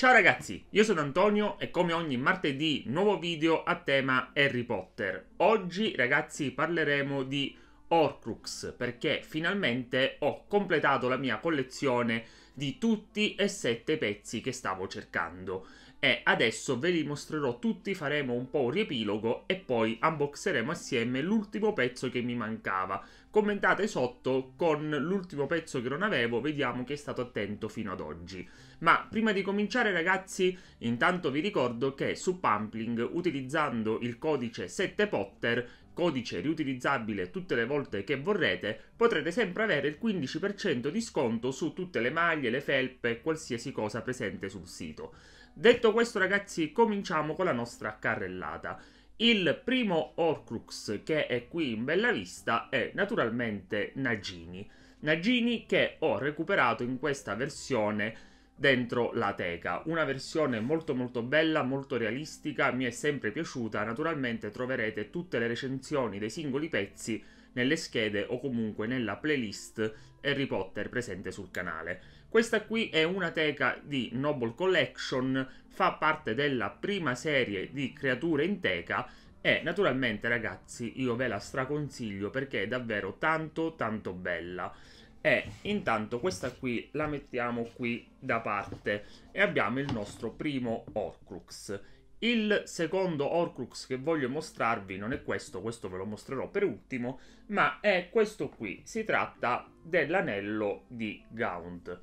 Ciao ragazzi, io sono Antonio e come ogni martedì nuovo video a tema Harry Potter. Oggi ragazzi parleremo di Horcrux perché finalmente ho completato la mia collezione di tutti e sette pezzi che stavo cercando e adesso ve li mostrerò tutti, faremo un po' un riepilogo e poi unboxeremo assieme l'ultimo pezzo che mi mancava Commentate sotto con l'ultimo pezzo che non avevo, vediamo che è stato attento fino ad oggi. Ma prima di cominciare ragazzi, intanto vi ricordo che su Pumpling, utilizzando il codice 7Potter, codice riutilizzabile tutte le volte che vorrete, potrete sempre avere il 15% di sconto su tutte le maglie, le felpe e qualsiasi cosa presente sul sito. Detto questo ragazzi, cominciamo con la nostra carrellata. Il primo Horcrux che è qui in bella vista è naturalmente Nagini. Nagini che ho recuperato in questa versione dentro la teca. Una versione molto molto bella, molto realistica, mi è sempre piaciuta. Naturalmente troverete tutte le recensioni dei singoli pezzi nelle schede o comunque nella playlist Harry Potter presente sul canale. Questa qui è una teca di Noble Collection, fa parte della prima serie di creature in teca e naturalmente ragazzi io ve la straconsiglio perché è davvero tanto tanto bella. E intanto questa qui la mettiamo qui da parte e abbiamo il nostro primo Orcrux. Il secondo Orcrux che voglio mostrarvi non è questo, questo ve lo mostrerò per ultimo, ma è questo qui. Si tratta dell'anello di Gaunt.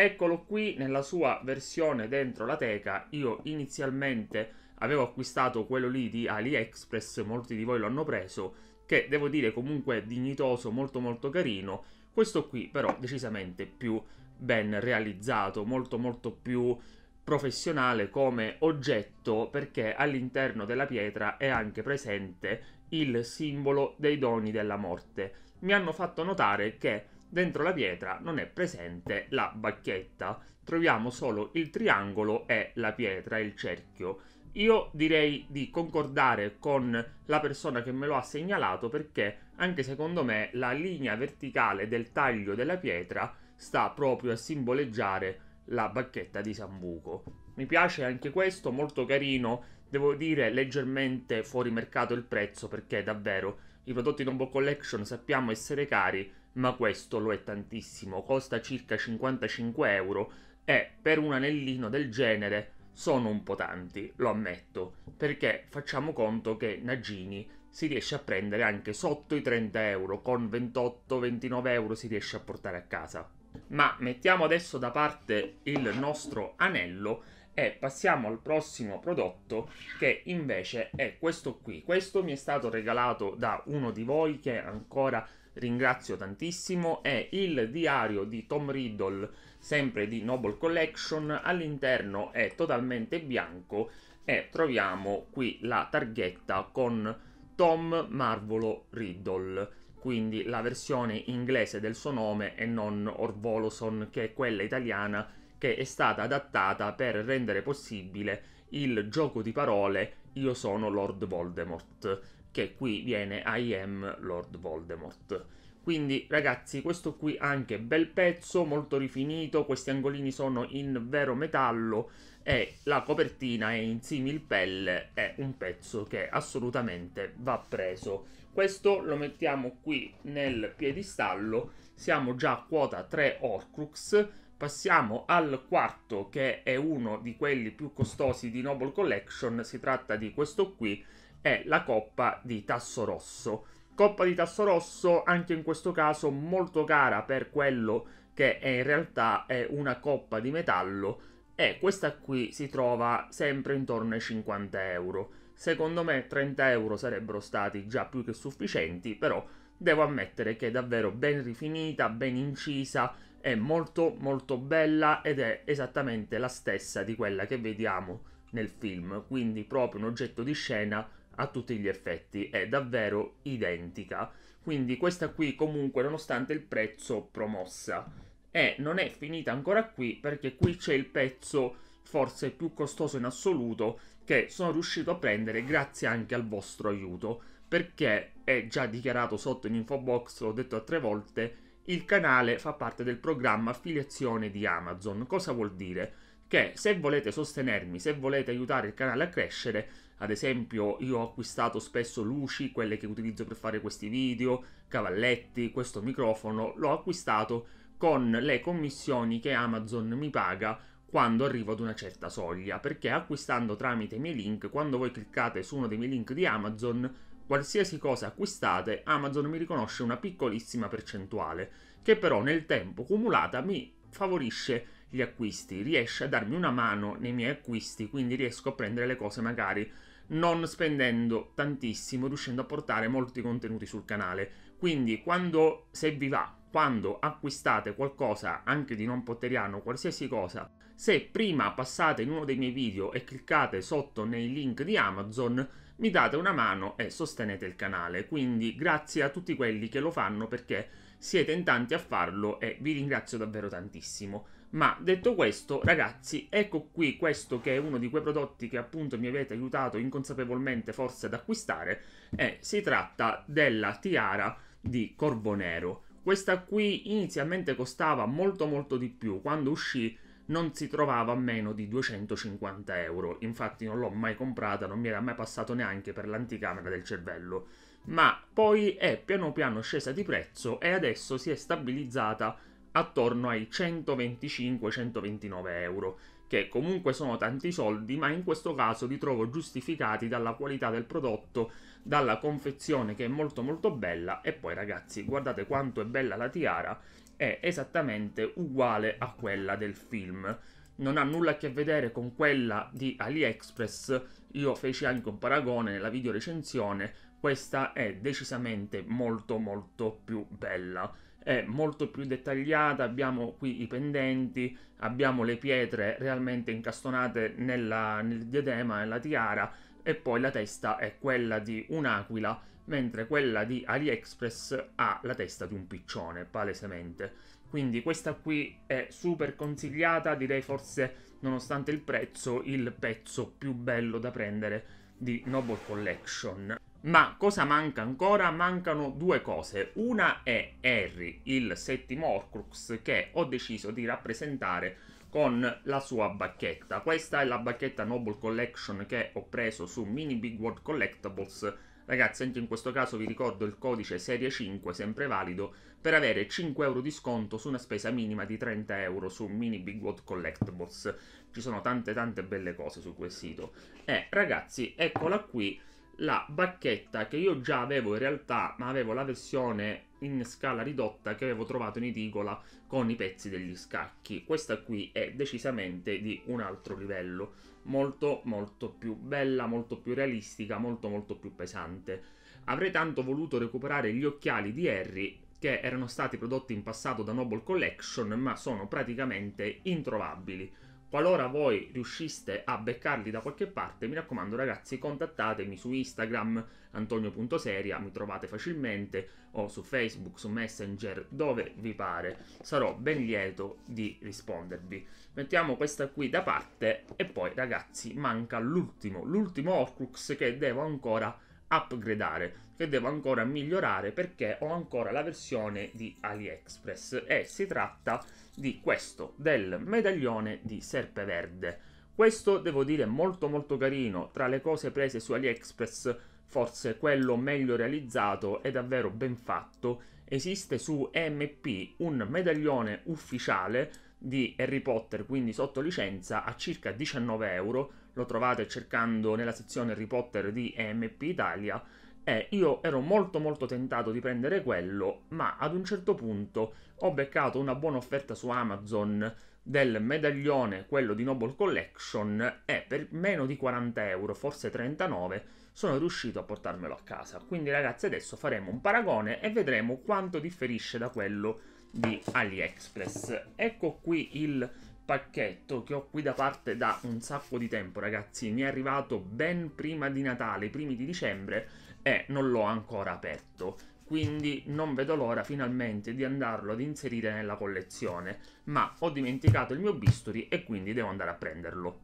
Eccolo qui nella sua versione dentro la teca. Io inizialmente avevo acquistato quello lì di AliExpress, molti di voi l'hanno preso, che devo dire comunque dignitoso, molto molto carino. Questo qui però decisamente più ben realizzato, molto molto più professionale come oggetto perché all'interno della pietra è anche presente il simbolo dei doni della morte. Mi hanno fatto notare che Dentro la pietra non è presente la bacchetta, troviamo solo il triangolo e la pietra, il cerchio. Io direi di concordare con la persona che me lo ha segnalato perché anche secondo me la linea verticale del taglio della pietra sta proprio a simboleggiare la bacchetta di Sambuco. Mi piace anche questo, molto carino, devo dire leggermente fuori mercato il prezzo perché davvero i prodotti Tombow Collection sappiamo essere cari ma questo lo è tantissimo, costa circa 55 euro e per un anellino del genere sono un po' tanti, lo ammetto, perché facciamo conto che Nagini si riesce a prendere anche sotto i 30 euro, con 28-29 euro si riesce a portare a casa. Ma mettiamo adesso da parte il nostro anello e passiamo al prossimo prodotto che invece è questo qui. Questo mi è stato regalato da uno di voi che ancora ringrazio tantissimo è il diario di Tom Riddle, sempre di Noble Collection, all'interno è totalmente bianco e troviamo qui la targhetta con Tom Marvolo Riddle, quindi la versione inglese del suo nome e non Orvoloson che è quella italiana che è stata adattata per rendere possibile il gioco di parole Io sono Lord Voldemort che qui viene I am Lord Voldemort. Quindi ragazzi, questo qui anche bel pezzo, molto rifinito, questi angolini sono in vero metallo e la copertina è in similpelle, è un pezzo che assolutamente va preso. Questo lo mettiamo qui nel piedistallo, siamo già a quota 3 Orcrux, Passiamo al quarto che è uno di quelli più costosi di Noble Collection, si tratta di questo qui è la Coppa di Tasso Rosso. Coppa di Tasso Rosso anche in questo caso molto cara per quello che è in realtà è una coppa di metallo e questa qui si trova sempre intorno ai 50 euro. Secondo me 30 euro sarebbero stati già più che sufficienti, però devo ammettere che è davvero ben rifinita, ben incisa, è molto molto bella ed è esattamente la stessa di quella che vediamo nel film, quindi proprio un oggetto di scena a tutti gli effetti, è davvero identica. Quindi questa qui comunque nonostante il prezzo promossa. E non è finita ancora qui perché qui c'è il pezzo forse più costoso in assoluto che sono riuscito a prendere grazie anche al vostro aiuto perché è già dichiarato sotto in info box, l'ho detto tre volte, il canale fa parte del programma affiliazione di Amazon. Cosa vuol dire? Che se volete sostenermi, se volete aiutare il canale a crescere, ad esempio, io ho acquistato spesso luci, quelle che utilizzo per fare questi video, cavalletti, questo microfono, l'ho acquistato con le commissioni che Amazon mi paga quando arrivo ad una certa soglia, perché acquistando tramite i miei link, quando voi cliccate su uno dei miei link di Amazon, qualsiasi cosa acquistate, Amazon mi riconosce una piccolissima percentuale, che però nel tempo cumulata mi favorisce gli acquisti, riesce a darmi una mano nei miei acquisti, quindi riesco a prendere le cose magari non spendendo tantissimo, riuscendo a portare molti contenuti sul canale. Quindi quando, se vi va, quando acquistate qualcosa anche di non potteriano, qualsiasi cosa, se prima passate in uno dei miei video e cliccate sotto nei link di Amazon, mi date una mano e sostenete il canale. Quindi grazie a tutti quelli che lo fanno perché siete in tanti a farlo e vi ringrazio davvero tantissimo. Ma detto questo, ragazzi, ecco qui questo che è uno di quei prodotti che appunto mi avete aiutato inconsapevolmente forse ad acquistare e si tratta della tiara di Corvo Nero. Questa qui inizialmente costava molto molto di più, quando uscì non si trovava a meno di 250 euro, infatti non l'ho mai comprata, non mi era mai passato neanche per l'anticamera del cervello, ma poi è piano piano scesa di prezzo e adesso si è stabilizzata attorno ai 125-129 euro, che comunque sono tanti soldi, ma in questo caso li trovo giustificati dalla qualità del prodotto, dalla confezione che è molto molto bella e poi ragazzi guardate quanto è bella la tiara, è esattamente uguale a quella del film. Non ha nulla a che vedere con quella di AliExpress, io feci anche un paragone nella video recensione, questa è decisamente molto molto più bella è molto più dettagliata, abbiamo qui i pendenti, abbiamo le pietre realmente incastonate nella, nel diadema, nella tiara e poi la testa è quella di un'aquila, mentre quella di AliExpress ha la testa di un piccione, palesemente. Quindi questa qui è super consigliata, direi forse nonostante il prezzo il pezzo più bello da prendere di Noble Collection. Ma cosa manca ancora? Mancano due cose. Una è Harry, il settimo Horcrux, che ho deciso di rappresentare con la sua bacchetta. Questa è la bacchetta Noble Collection che ho preso su Mini Big World Collectibles. Ragazzi, anche in questo caso vi ricordo il codice serie 5, sempre valido, per avere 5 euro di sconto su una spesa minima di 30 euro su Mini Big World Collectibles. Ci sono tante tante belle cose su quel sito. E eh, ragazzi, eccola qui la bacchetta che io già avevo in realtà, ma avevo la versione in scala ridotta che avevo trovato in edicola con i pezzi degli scacchi. Questa qui è decisamente di un altro livello, molto molto più bella, molto più realistica, molto molto più pesante. Avrei tanto voluto recuperare gli occhiali di Harry che erano stati prodotti in passato da Noble Collection, ma sono praticamente introvabili. Qualora voi riusciste a beccarli da qualche parte, mi raccomando ragazzi, contattatemi su Instagram antonio.seria, mi trovate facilmente, o su Facebook, su Messenger, dove vi pare. Sarò ben lieto di rispondervi. Mettiamo questa qui da parte e poi ragazzi manca l'ultimo, l'ultimo Orcrux che devo ancora upgradare che devo ancora migliorare perché ho ancora la versione di AliExpress e si tratta di di questo, del medaglione di Serpeverde. Questo devo dire molto molto carino, tra le cose prese su AliExpress forse quello meglio realizzato e davvero ben fatto. Esiste su EMP un medaglione ufficiale di Harry Potter, quindi sotto licenza, a circa 19 euro. Lo trovate cercando nella sezione Harry Potter di EMP Italia e eh, io ero molto molto tentato di prendere quello, ma ad un certo punto ho beccato una buona offerta su Amazon del medaglione, quello di Noble Collection, e per meno di 40 euro, forse 39, sono riuscito a portarmelo a casa. Quindi ragazzi adesso faremo un paragone e vedremo quanto differisce da quello di AliExpress. Ecco qui il pacchetto che ho qui da parte da un sacco di tempo ragazzi, mi è arrivato ben prima di Natale, i primi di dicembre, e non l'ho ancora aperto quindi non vedo l'ora finalmente di andarlo ad inserire nella collezione, ma ho dimenticato il mio bisturi e quindi devo andare a prenderlo.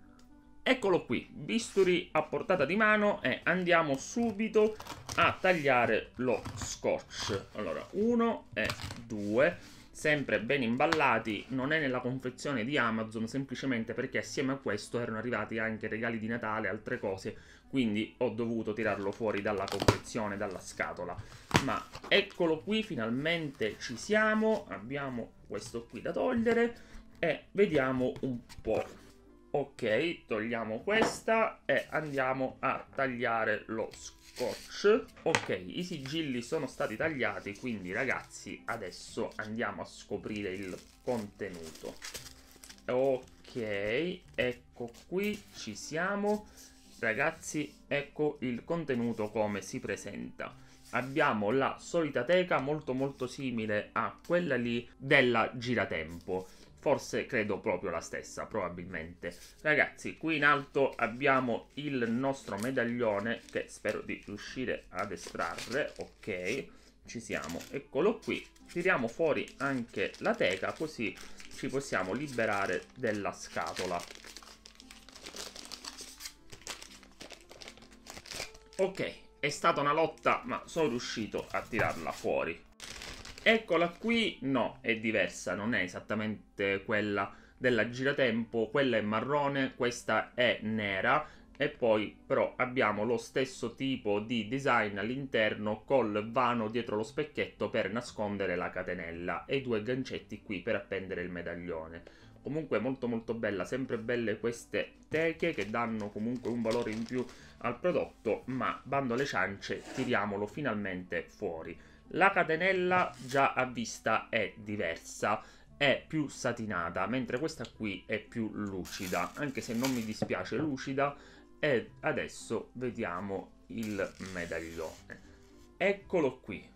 Eccolo qui, bisturi a portata di mano e andiamo subito a tagliare lo scotch. Allora, uno e due, sempre ben imballati, non è nella confezione di Amazon semplicemente perché assieme a questo erano arrivati anche regali di Natale e altre cose quindi ho dovuto tirarlo fuori dalla confezione, dalla scatola. Ma eccolo qui, finalmente ci siamo, abbiamo questo qui da togliere e vediamo un po'. Ok, togliamo questa e andiamo a tagliare lo scotch. Ok, i sigilli sono stati tagliati, quindi ragazzi adesso andiamo a scoprire il contenuto. Ok, ecco qui, ci siamo. Ragazzi, ecco il contenuto come si presenta. Abbiamo la solita teca molto molto simile a quella lì della giratempo. Forse credo proprio la stessa, probabilmente. Ragazzi, qui in alto abbiamo il nostro medaglione che spero di riuscire ad estrarre. Ok, ci siamo. Eccolo qui. Tiriamo fuori anche la teca così ci possiamo liberare della scatola. Ok, è stata una lotta, ma sono riuscito a tirarla fuori. Eccola qui, no, è diversa, non è esattamente quella della giratempo, quella è marrone, questa è nera e poi però abbiamo lo stesso tipo di design all'interno col vano dietro lo specchietto per nascondere la catenella e i due gancetti qui per appendere il medaglione comunque molto molto bella, sempre belle queste teche che danno comunque un valore in più al prodotto, ma bando alle ciance, tiriamolo finalmente fuori. La catenella già a vista è diversa, è più satinata, mentre questa qui è più lucida, anche se non mi dispiace lucida, e adesso vediamo il medaglione. Eccolo qui.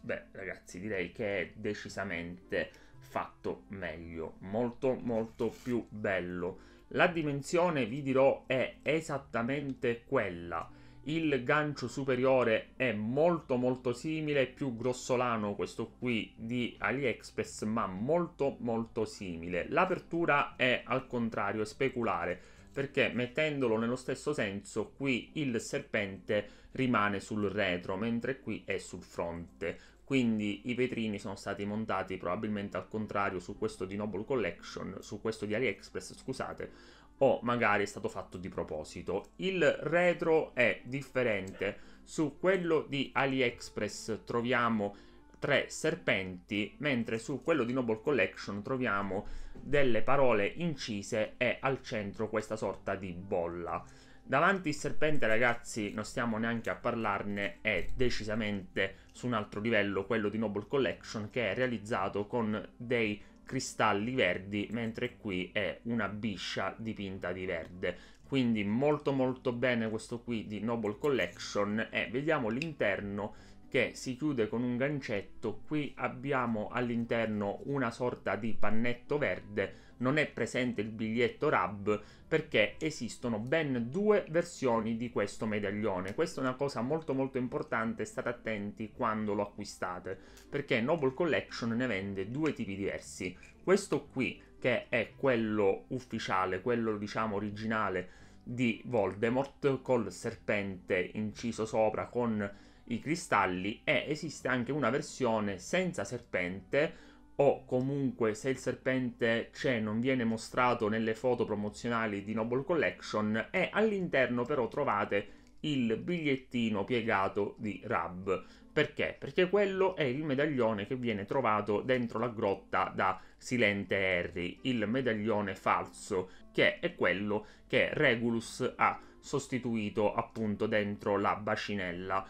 Beh, ragazzi, direi che è decisamente fatto meglio, molto molto più bello. La dimensione, vi dirò, è esattamente quella. Il gancio superiore è molto molto simile, più grossolano questo qui di AliExpress, ma molto molto simile. L'apertura è al contrario, è speculare, perché mettendolo nello stesso senso qui il serpente rimane sul retro, mentre qui è sul fronte quindi i vetrini sono stati montati probabilmente al contrario su questo di Noble Collection, su questo di AliExpress, scusate, o magari è stato fatto di proposito. Il retro è differente. Su quello di AliExpress troviamo tre serpenti, mentre su quello di Noble Collection troviamo delle parole incise e al centro questa sorta di bolla. Davanti il serpente, ragazzi, non stiamo neanche a parlarne, è decisamente su un altro livello, quello di Noble Collection, che è realizzato con dei cristalli verdi, mentre qui è una biscia dipinta di verde. Quindi molto molto bene questo qui di Noble Collection e vediamo l'interno che si chiude con un gancetto. Qui abbiamo all'interno una sorta di pannetto verde non è presente il biglietto RAB perché esistono ben due versioni di questo medaglione. Questa è una cosa molto molto importante, state attenti quando lo acquistate, perché Noble Collection ne vende due tipi diversi. Questo qui, che è quello ufficiale, quello diciamo originale di Voldemort col serpente inciso sopra con i cristalli e esiste anche una versione senza serpente o comunque se il serpente c'è non viene mostrato nelle foto promozionali di Noble Collection e all'interno però trovate il bigliettino piegato di Rab. Perché? Perché quello è il medaglione che viene trovato dentro la grotta da Silente Harry, il medaglione falso, che è quello che Regulus ha sostituito appunto dentro la bacinella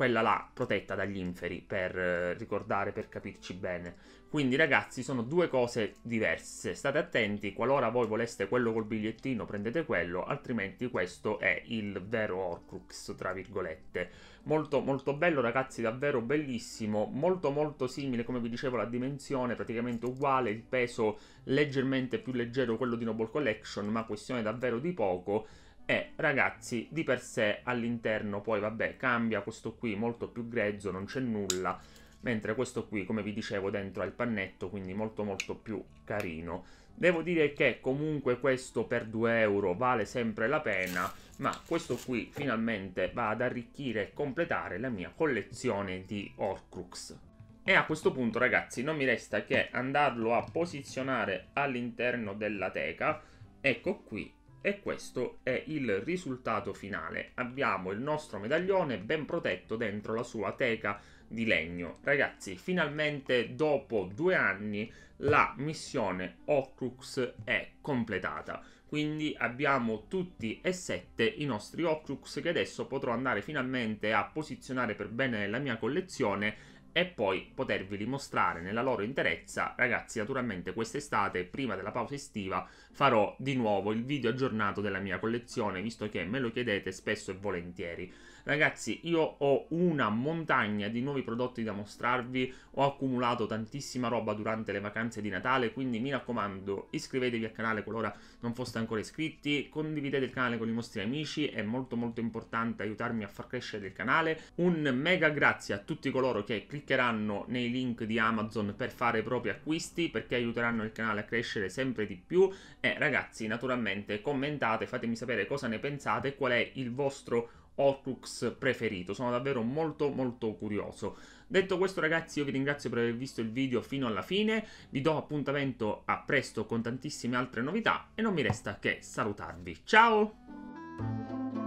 quella là protetta dagli inferi, per eh, ricordare, per capirci bene. Quindi ragazzi sono due cose diverse, state attenti, qualora voi voleste quello col bigliettino prendete quello, altrimenti questo è il vero Horcrux, tra virgolette. Molto molto bello ragazzi, davvero bellissimo, molto molto simile come vi dicevo la dimensione, praticamente uguale, il peso leggermente più leggero quello di Noble Collection, ma questione davvero di poco. E ragazzi, di per sé all'interno poi vabbè cambia, questo qui molto più grezzo, non c'è nulla, mentre questo qui come vi dicevo dentro ha il pannetto, quindi molto molto più carino. Devo dire che comunque questo per 2 euro vale sempre la pena, ma questo qui finalmente va ad arricchire e completare la mia collezione di Horcrux. E a questo punto ragazzi non mi resta che andarlo a posizionare all'interno della teca, ecco qui, e questo è il risultato finale. Abbiamo il nostro medaglione ben protetto dentro la sua teca di legno. Ragazzi, finalmente dopo due anni la missione Ocrux è completata. Quindi abbiamo tutti e sette i nostri Ocrux che adesso potrò andare finalmente a posizionare per bene nella mia collezione e poi potervi mostrare nella loro interezza. Ragazzi, naturalmente quest'estate, prima della pausa estiva, farò di nuovo il video aggiornato della mia collezione, visto che me lo chiedete spesso e volentieri. Ragazzi, io ho una montagna di nuovi prodotti da mostrarvi, ho accumulato tantissima roba durante le vacanze di Natale, quindi mi raccomando, iscrivetevi al canale qualora non foste ancora iscritti, condividete il canale con i vostri amici, è molto molto importante aiutarmi a far crescere il canale. Un mega grazie a tutti coloro che cliccano cliccheranno nei link di Amazon per fare i propri acquisti perché aiuteranno il canale a crescere sempre di più e ragazzi naturalmente commentate, fatemi sapere cosa ne pensate, qual è il vostro Orcux preferito, sono davvero molto molto curioso. Detto questo ragazzi io vi ringrazio per aver visto il video fino alla fine, vi do appuntamento a presto con tantissime altre novità e non mi resta che salutarvi. Ciao!